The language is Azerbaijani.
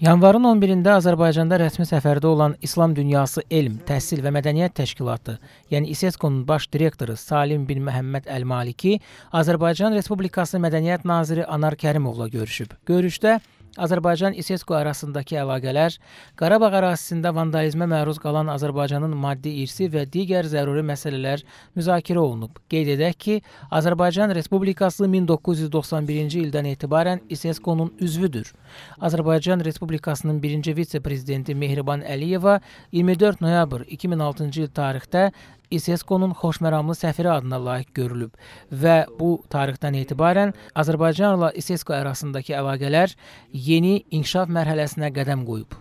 Yanvarın 11-də Azərbaycanda rəsmi səfərdə olan İslam Dünyası Elm, Təhsil və Mədəniyyət Təşkilatı, yəni İSESKO-nun baş direktoru Salim bin Məhəmməd Əl-Maliki Azərbaycan Respublikası Mədəniyyət naziri Anar Kərimoğlu görüşüb. Görüşdə Azərbaycan-İSESKO arasındakı əlaqələr, Qarabağ ərazisində vandalizmə məruz qalan Azərbaycanın maddi irsi və digər zəruri məsələlər müzakirə olunub. Qeyd edək ki, Azərbaycan Respublikası 1991-ci ildən etibarən İSESKO-nun üzvüdür. Azərbaycan Respublikasının 1-ci vitse-prezidenti Mehriban Əliyeva 24 noyabr 2006-cı il tarixdə İSESKO-nun xoşməramlı səfiri adına layiq görülüb və bu tarixdən etibarən Azərbaycanla İSESKO arasındakı əlaqələr yeni inkişaf mərhələsinə qədəm qoyub.